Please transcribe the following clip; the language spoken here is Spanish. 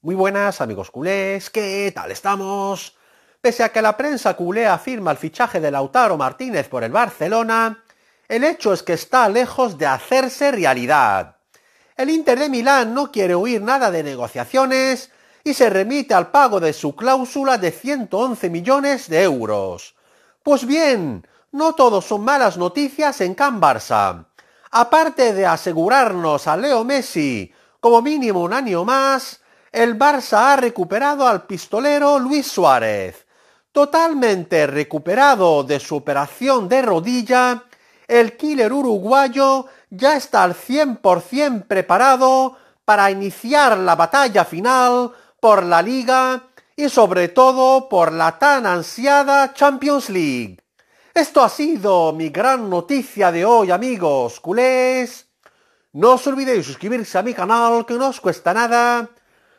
Muy buenas amigos culés, ¿qué tal estamos? Pese a que la prensa culé afirma el fichaje de Lautaro Martínez por el Barcelona, el hecho es que está lejos de hacerse realidad. El Inter de Milán no quiere oír nada de negociaciones y se remite al pago de su cláusula de 111 millones de euros. Pues bien, no todos son malas noticias en Can Barça. Aparte de asegurarnos a Leo Messi como mínimo un año más, el Barça ha recuperado al pistolero Luis Suárez. Totalmente recuperado de su operación de rodilla, el killer uruguayo ya está al 100% preparado para iniciar la batalla final por la liga y sobre todo por la tan ansiada Champions League. Esto ha sido mi gran noticia de hoy amigos culés. No os olvidéis suscribirse a mi canal que no os cuesta nada